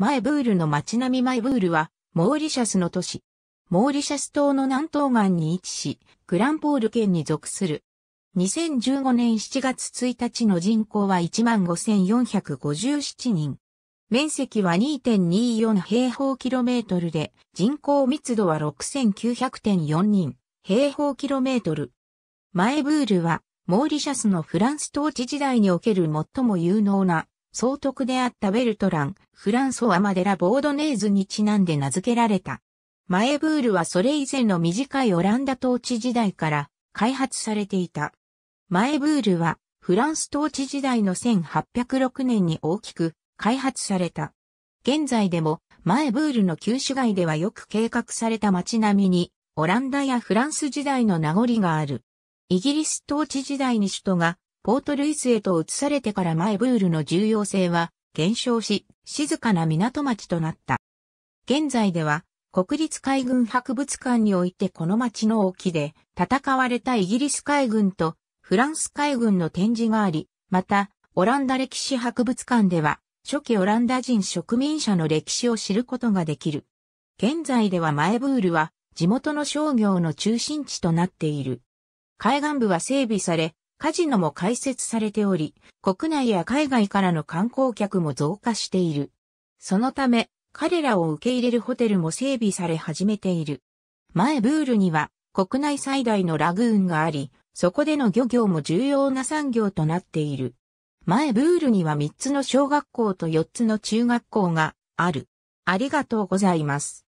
マエブールの街並みマエブールは、モーリシャスの都市。モーリシャス島の南東岸に位置し、グランポール県に属する。2015年7月1日の人口は15,457人。面積は2.24平方キロメートルで、人口密度は6900.4人平方キロメートル。マエブールは、モーリシャスのフランス統治時代における最も有能な総督であったベルトラン、フランソワ・マデラ・ボードネーズにちなんで名付けられた。マエブールはそれ以前の短いオランダ統治時代から開発されていた。マエブールはフランス統治時代の1806年に大きく開発された。現在でもマエブールの旧市街ではよく計画された街並みにオランダやフランス時代の名残がある。イギリス統治時代に首都がポートルイスへと移されてからマエブールの重要性は減少し、静かな港町となった。現在では、国立海軍博物館においてこの町の沖で戦われたイギリス海軍とフランス海軍の展示があり、また、オランダ歴史博物館では、初期オランダ人植民者の歴史を知ることができる。現在ではマエブールは地元の商業の中心地となっている。海岸部は整備され、カジノも開設されており、国内や海外からの観光客も増加している。そのため、彼らを受け入れるホテルも整備され始めている。前ブールには国内最大のラグーンがあり、そこでの漁業も重要な産業となっている。前ブールには3つの小学校と4つの中学校がある。ありがとうございます。